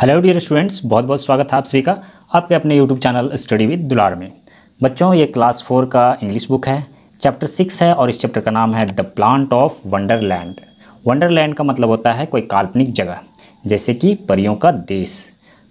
Hello dear students बहुत बहुत स्वागत है आप सभी का आपके अपने यूट्यूब चैनल स्टडी विद दुलार में बच्चों ये क्लास फोर का इंग्लिश बुक है चैप्टर सिक्स है और इस चैप्टर का नाम है the plant of wonderland wonderland का मतलब होता है कोई काल्पनिक जगह जैसे कि परियों का देश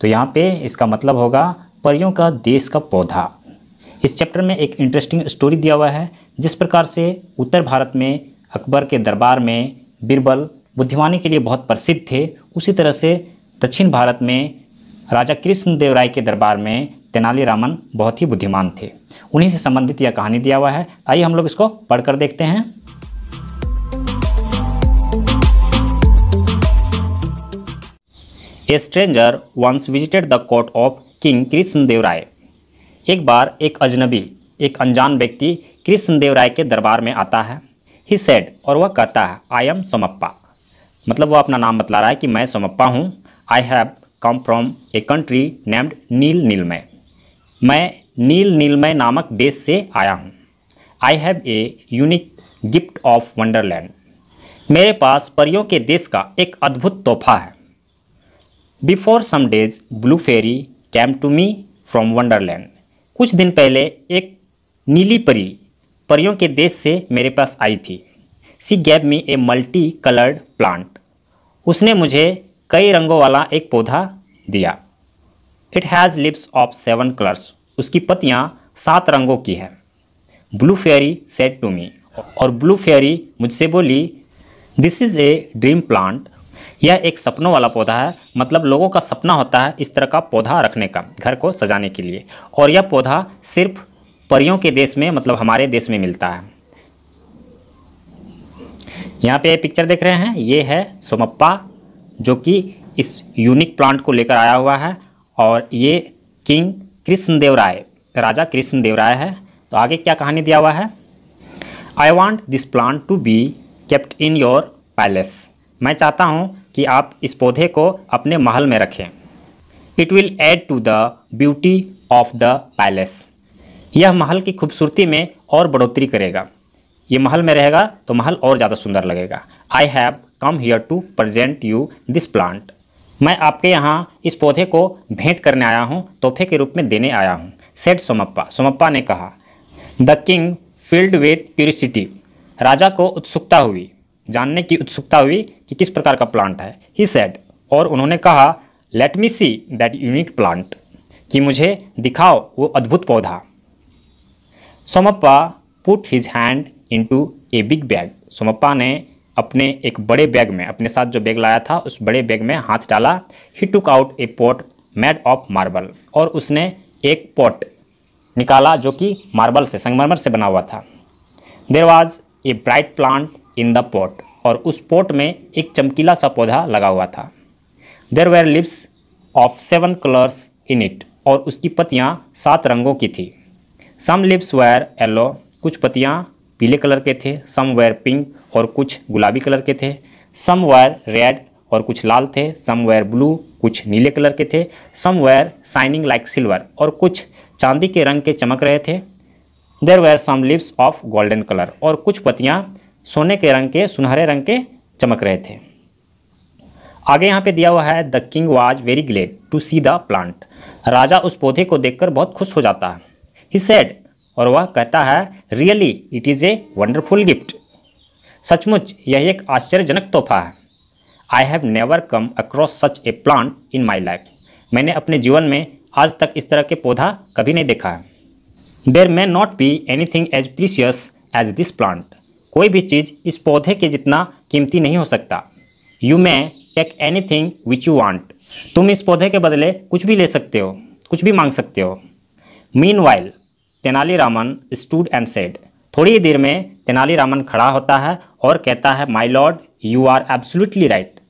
तो यहाँ पर इसका मतलब होगा परियों का देश का पौधा इस चैप्टर में एक इंटरेस्टिंग स्टोरी दिया हुआ है जिस प्रकार से उत्तर भारत में अकबर के दरबार में बीरबल बुद्धिमानी के लिए बहुत प्रसिद्ध थे उसी तरह से दक्षिण भारत में राजा कृष्णदेव राय के दरबार में तेनालीरामन बहुत ही बुद्धिमान थे उन्हीं से संबंधित यह कहानी दिया हुआ है आइए हम लोग इसको पढ़कर देखते हैं a stranger once visited the court of king Krishnadeva Rai एक बार एक अजनबी एक अनजान व्यक्ति कृष्णदेव राय के दरबार में आता है ही सेड और वह कहता है आई एम सोमप्पा मतलब वह अपना नाम बतला रहा है कि मैं सोमप्पा हूँ I have come from a country named Neel Neelmay मैं नील नीलमय नामक देश से आया हूँ I have a unique gift of wonderland मेरे पास परियों के देश का एक अद्भुत तोहफा है before some days blue fairy came to me from wonderland कुछ दिन पहले एक नीली परी परियों के देश से मेरे पास आई थी she gave me a multi coloured plant उसने मुझे कई रंगों वाला एक पौधा दिया it has leaves of seven colours उसकी पत्तियाँ सात रंगों की है blue fairy said to me और ब्लू फेरी मुझसे बोली this is a dream plant यह एक सपनों वाला पौधा है मतलब लोगों का सपना होता है इस तरह का पौधा रखने का घर को सजाने के लिए और यह पौधा सिर्फ परियों के देश में मतलब हमारे देश में मिलता है यहाँ पे पिक्चर देख रहे हैं ये है सोमप्पा जो कि इस यूनिक प्लांट को लेकर आया हुआ है और ये किंग कृष्णदेव राय राजा कृष्णदेव राय है तो आगे क्या कहानी दिया हुआ है I want this plant to be kept in your palace मैं चाहता हूँ कि आप इस पौधे को अपने महल में रखें it will add to the beauty of the palace यह महल की खूबसूरती में और बढ़ोतरी करेगा ये महल में रहेगा तो महल और ज़्यादा सुंदर लगेगा I have come here to present you this plant मैं आपके यहाँ इस पौधे को भेंट करने आया हूँ तोहफे के रूप में देने आया हूँ सेठ सोमप्पा सोमप्पा ने कहा the king filled with curiosity राजा को उत्सुकता हुई जानने की उत्सुकता हुई कि किस प्रकार का प्लांट है ही सेड और उन्होंने कहा let me see that unique plant कि मुझे दिखाओ वो अद्भुत पौधा Somappa put his hand into a big bag Somappa ने अपने एक बड़े बैग में अपने साथ जो बैग लाया था उस बड़े बैग में हाथ डाला he took out a pot made of marble और उसने एक पॉट निकाला जो कि मार्बल से संगमरमर से बना हुआ था there was a bright plant in the pot और उस पॉट में एक चमकीला सा पौधा लगा हुआ था there were leaves of seven colours in it और उसकी पत्तियाँ सात रंगों की थी सम लिप्स वेयर येलो कुछ पत्तियाँ पीले कलर के थे सम वेयर पिंक और कुछ गुलाबी कलर के थे सम वेयर रेड और कुछ लाल थे सम वेयर ब्लू कुछ नीले कलर के थे some were shining like silver और कुछ चांदी के रंग के चमक रहे थे there were some leaves of golden colour और कुछ पत्तियाँ सोने के रंग के सुनहरे रंग के चमक रहे थे आगे यहाँ पे दिया हुआ है the king was very glad to see the plant राजा उस पौधे को देखकर बहुत खुश हो जाता है ही सेड और वह कहता है really it is a wonderful gift सचमुच यह एक आश्चर्यजनक तोहफा है I have never come across such a plant in my life मैंने अपने जीवन में आज तक इस तरह के पौधा कभी नहीं देखा है there may not be anything as precious as this plant कोई भी चीज़ इस पौधे के जितना कीमती नहीं हो सकता you may take anything which you want तुम इस पौधे के बदले कुछ भी ले सकते हो कुछ भी मांग सकते हो meanwhile Tenaliraman stood and said थोड़ी ही देर में तेनालीरामन खड़ा होता है और कहता है my lord you are absolutely right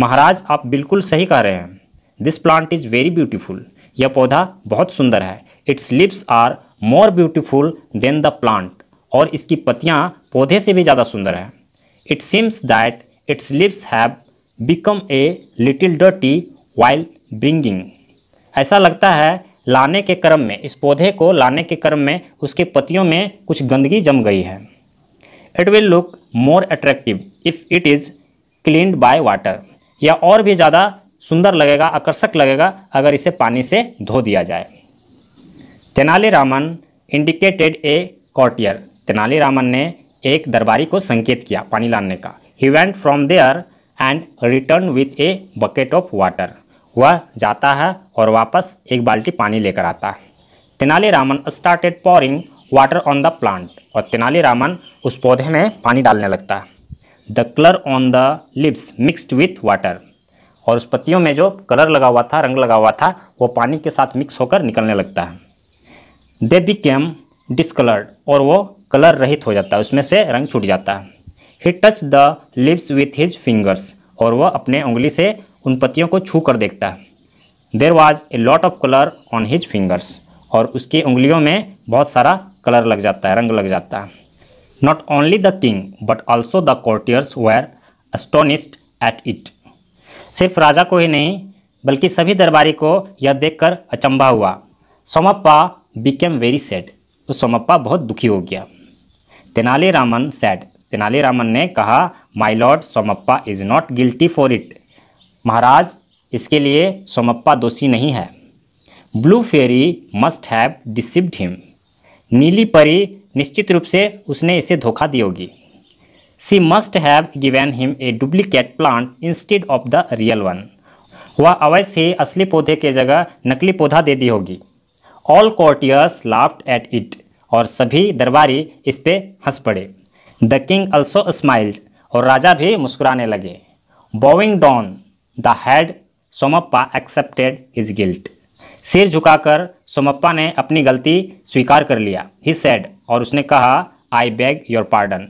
महाराज आप बिल्कुल सही कह रहे हैं this plant is very beautiful यह पौधा बहुत सुंदर है its leaves are more beautiful than the plant और इसकी पत्तियाँ पौधे से भी ज़्यादा सुंदर है it seems that its leaves have become a little dirty while bringing ऐसा लगता है लाने के क्रम में इस पौधे को लाने के क्रम में उसके पत्तियों में कुछ गंदगी जम गई है it will look more attractive if it is cleaned by water या और भी ज़्यादा सुंदर लगेगा आकर्षक लगेगा अगर इसे पानी से धो दिया जाए Tenaliraman indicated a courtier Tenaliraman ने एक दरबारी को संकेत किया पानी लाने का he went from there and return with a bucket of water वह जाता है और वापस एक बाल्टी पानी लेकर आता है Tenaliraman started pouring water on the plant और तेनालीरामन उस पौधे में पानी डालने लगता है the colour on the leaves mixed with water और उस पत्तियों में जो कलर लगा हुआ था रंग लगा हुआ था वो पानी के साथ मिक्स होकर निकलने लगता है दे बिकेम डिसकलर्ड और वो कलर रहित हो जाता है उसमें से रंग छूट जाता है he touch the leaves with his fingers और वह अपने उंगली से उन पत्तियों को छू कर देखता है there was a lot of colour on his fingers और उसकी उंगलियों में बहुत सारा कलर लग जाता है रंग लग जाता है not only the king but also the courtiers were astonished at it सिर्फ राजा को ही नहीं बल्कि सभी दरबारी को यह देखकर अचंभा हुआ सोमप्पा बिकेम वेरी सैड तो सोमप्पा बहुत दुखी हो गया तेनालीरामन सैड तेनालीरामन ने कहा my lord Somappa is not guilty for it महाराज इसके लिए सोमप्पा दोषी नहीं है blue fairy must have deceived him नीली परी निश्चित रूप से उसने इसे धोखा दी होगी she must have given him a duplicate plant instead of the real one वह अवश्य ही असली पौधे के जगह नकली पौधा दे दी होगी all courtiers laughed at it और सभी दरबारी इस पे हंस पड़े द किंग अल्सो स्माइल्ड और राजा भी मुस्कुराने लगे bowing down the head Somappa accepted his guilt सिर झुकाकर सोमप्पा ने अपनी गलती स्वीकार कर लिया ही सेड और उसने कहा आई बैग योर पार्डन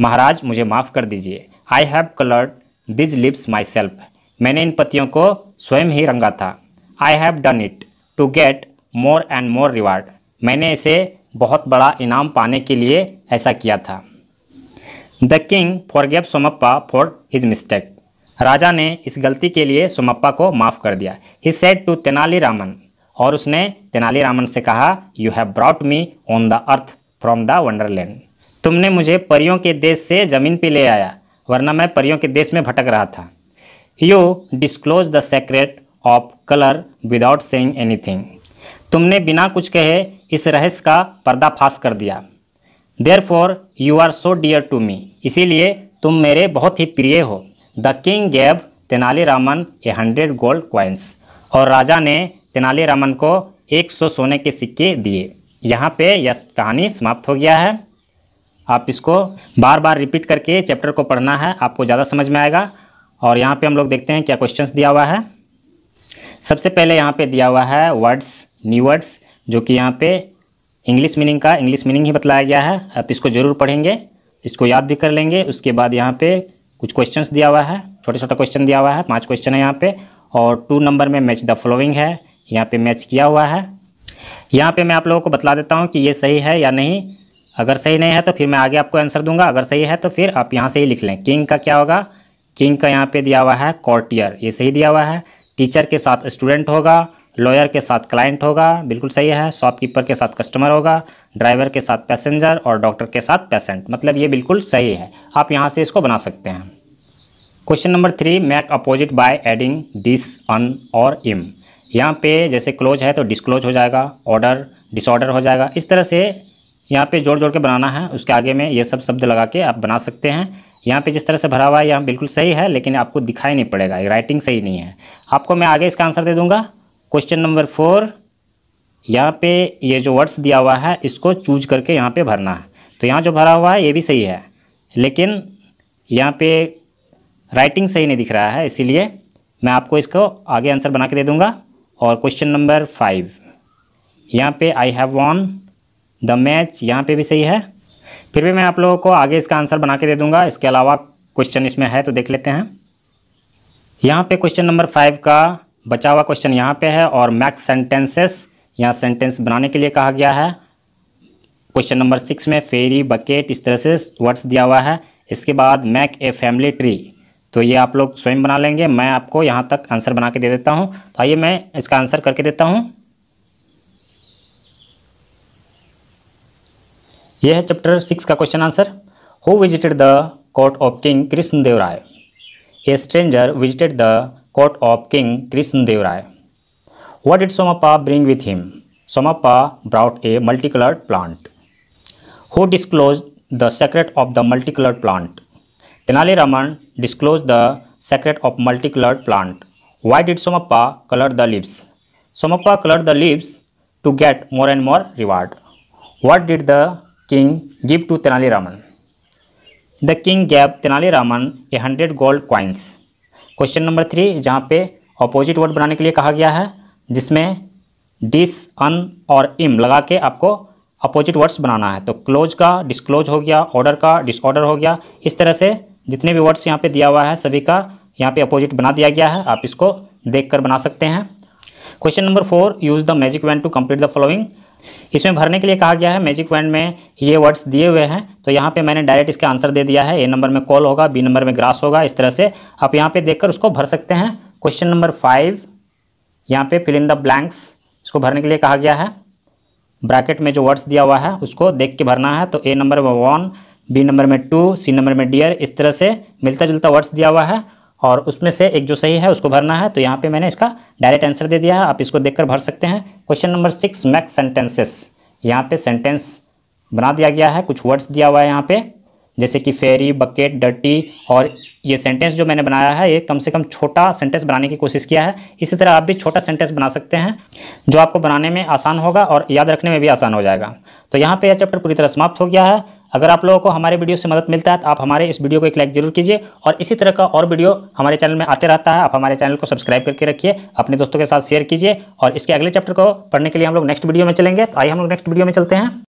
महाराज मुझे माफ़ कर दीजिए I have coloured these leaves myself मैंने इन पतियों को स्वयं ही रंगा था I have done it to get more and more reward मैंने इसे बहुत बड़ा इनाम पाने के लिए ऐसा किया था the king forgave Somappa for his mistake राजा ने इस गलती के लिए सुमप्पा को माफ़ कर दिया he said to Tenali Raman और उसने तेनाली रामन से कहा you have brought me on the earth from the wonderland तुमने मुझे परियों के देश से ज़मीन पे ले आया वरना मैं परियों के देश में भटक रहा था you disclose the secret of colour without saying anything तुमने बिना कुछ कहे इस रहस्य का पर्दाफाश कर दिया therefore you are so dear to me इसीलिए तुम मेरे बहुत ही प्रिय हो the king gave Tenaliraman a hundred gold coins और राजा ने तेनालीरामन को एक सौ सोने के सिक्के दिए यहाँ पे यह कहानी समाप्त हो गया है आप इसको बार बार रिपीट करके चैप्टर को पढ़ना है आपको ज़्यादा समझ में आएगा और यहाँ पे हम लोग देखते हैं क्या क्वेश्चंस दिया हुआ है सबसे पहले यहाँ पे दिया हुआ है वर्ड्स न्यू वर्ड्स जो कि यहाँ पे इंग्लिश मीनिंग का इंग्लिश मीनिंग ही बतलाया गया है आप इसको ज़रूर पढ़ेंगे इसको याद भी कर लेंगे उसके बाद यहाँ पर कुछ क्वेश्चंस दिया हुआ है छोटा छोटा क्वेश्चन दिया हुआ है पांच क्वेश्चन है यहाँ पे और टू नंबर में मैच द फॉलोइंग है यहाँ पे मैच किया हुआ है यहाँ पे मैं आप लोगों को बतला देता हूँ कि ये सही है या नहीं अगर सही नहीं है तो फिर मैं आगे आपको आंसर दूंगा अगर सही है तो फिर आप यहाँ से ही लिख लें किंग का क्या होगा किंग का यहाँ पर दिया हुआ है कॉर्टियर ये सही दिया हुआ है टीचर के साथ स्टूडेंट होगा लॉयर के साथ क्लाइंट होगा बिल्कुल सही है शॉपकीपर के साथ कस्टमर होगा ड्राइवर के साथ पैसेंजर और डॉक्टर के साथ पेशेंट मतलब ये बिल्कुल सही है आप यहाँ से इसको बना सकते हैं question number three make opposite by adding this un और इम यहाँ पे जैसे क्लोज है तो डिस्क्लोज हो जाएगा ऑर्डर डिसऑर्डर हो जाएगा इस तरह से यहाँ पे जोड़ जोड़ के बनाना है उसके आगे में ये सब शब्द लगा के आप बना सकते हैं यहाँ पे जिस तरह से भरा हुआ है यहाँ बिल्कुल सही है लेकिन आपको दिखाई नहीं पड़ेगा राइटिंग सही नहीं है आपको मैं आगे इसका आंसर दे दूँगा क्वेश्चन नंबर फोर यहाँ पे ये जो वर्ड्स दिया हुआ है इसको चूज करके यहाँ पे भरना है तो यहाँ जो भरा हुआ है ये भी सही है लेकिन यहाँ पे राइटिंग सही नहीं दिख रहा है इसीलिए मैं आपको इसको आगे आंसर बना के दे दूँगा और क्वेश्चन नंबर फाइव यहाँ पे I have won the match यहाँ पे भी सही है फिर भी मैं आप लोगों को आगे इसका आंसर बना के दे दूँगा इसके अलावा क्वेश्चन इसमें है तो देख लेते हैं यहाँ पे क्वेश्चन नंबर फाइव का बचा हुआ क्वेश्चन यहाँ पे है और मैक्स सेंटेंसेस यहाँ सेंटेंस बनाने के लिए कहा गया है क्वेश्चन नंबर सिक्स में फेरी बकेट इस तरह से वर्ड्स दिया हुआ है इसके बाद मैक ए फैमिली ट्री तो ये आप लोग स्वयं बना लेंगे मैं आपको यहाँ तक आंसर बना के दे देता हूँ तो आइए मैं इसका आंसर करके देता हूँ यह है चैप्टर सिक्स का question answer who visited the court of king Krishnadeva Raya a stranger visited the court of king Krishnadeva Raya What bring with him with brought a multi a plant who disclosed the secret of the multi multicolored plant Tenali Raman disclosed the secret of multicolored plant. Why did Somappa color the leaves? Somappa colored the leaves to get more and more reward. What did the king give to Tenali Raman? The king gave Tenali Raman a hundred gold coins. Question number three जहाँ पे opposite word बनाने के लिए कहा गया है जिसमें dish अन और इम लगा के आपको अपोजिट वर्ड्स बनाना है तो क्लोज का डिस्क्लोज हो गया ऑर्डर का डिसऑर्डर हो गया इस तरह से जितने भी वर्ड्स यहाँ पे दिया हुआ है सभी का यहाँ पे अपोजिट बना दिया गया है आप इसको देख कर बना सकते हैं question number four use the magic wand to complete the following इसमें भरने के लिए कहा गया है मैजिक वैंड में ये वर्ड्स दिए हुए हैं तो यहाँ पे मैंने डायरेक्ट इसका आंसर दे दिया है ए नंबर में कॉल होगा बी नंबर में ग्रास होगा इस तरह से आप यहाँ पे देख उसको भर सकते हैं क्वेश्चन नंबर फाइव यहाँ पे फिल इन द ब्लैंक्स इसको भरने के लिए कहा गया है ब्रैकेट में जो वर्ड्स दिया हुआ है उसको देख के भरना है तो ए नंबर में बी नंबर में टू सी नंबर में डियर इस तरह से मिलता जुलता वर्ड्स दिया हुआ है और उसमें से एक जो सही है उसको भरना है तो यहाँ पे मैंने इसका डायरेक्ट आंसर दे दिया है आप इसको देखकर भर सकते हैं question number six makes sentences यहाँ पे सेंटेंस बना दिया गया है कुछ वर्ड्स दिया हुआ है यहाँ पे जैसे कि फेरी बकेट डर्टी और ये सेंटेंस जो मैंने बनाया है ये कम से कम छोटा सेंटेंस बनाने की कोशिश किया है इसी तरह आप भी छोटा सेंटेंस बना सकते हैं जो आपको बनाने में आसान होगा और याद रखने में भी आसान हो जाएगा तो यहाँ पे यह चैप्टर पूरी तरह समाप्त हो गया है अगर आप लोगों को हमारे वीडियो से मदद मिलता है तो आप हमारे इस वीडियो को एक लाइक जरूर कीजिए और इसी तरह का और वीडियो हमारे चैनल में आते रहता है आप हमारे चैनल को सब्सक्राइब करके रखिए अपने दोस्तों के साथ शेयर कीजिए और इसके अगले चैप्टर को पढ़ने के लिए हम लोग नेक्स्ट वीडियो में चलेंगे तो आइए हम लोग नेक्स्ट वीडियो में चलते हैं